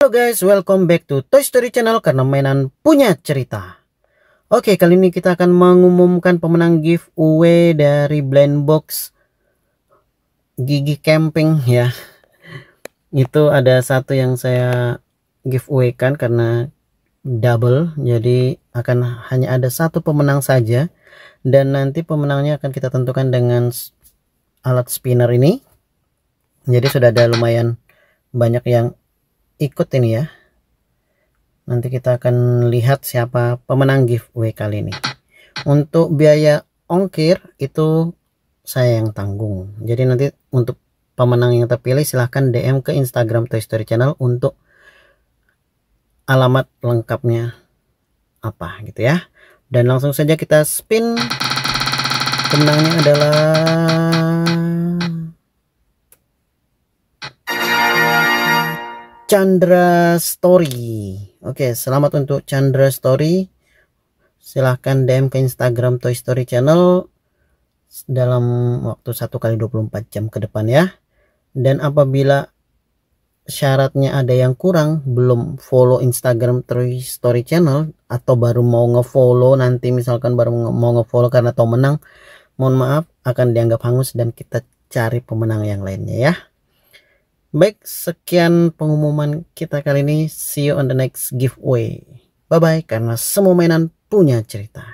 Halo guys, welcome back to Toy Story Channel karena mainan punya cerita. Oke, kali ini kita akan mengumumkan pemenang giveaway dari Blind Box Gigi Camping ya. Itu ada satu yang saya giveaway kan karena double, jadi akan hanya ada satu pemenang saja dan nanti pemenangnya akan kita tentukan dengan alat spinner ini. Jadi sudah ada lumayan banyak yang ikut ini ya nanti kita akan lihat siapa pemenang giveaway kali ini untuk biaya ongkir itu saya yang tanggung jadi nanti untuk pemenang yang terpilih silahkan DM ke Instagram Toy Story Channel untuk alamat lengkapnya apa gitu ya dan langsung saja kita spin pemenangnya adalah Chandra Story. Oke, okay, selamat untuk Chandra Story. Silahkan DM ke Instagram Toy Story Channel dalam waktu satu kali 24 jam ke depan ya. Dan apabila syaratnya ada yang kurang, belum follow Instagram Toy Story Channel atau baru mau ngefollow nanti misalkan baru mau ngefollow karena tau menang, mohon maaf akan dianggap hangus dan kita cari pemenang yang lainnya ya. Baik, sekian pengumuman kita kali ini. See you on the next giveaway. Bye-bye, karena semua mainan punya cerita.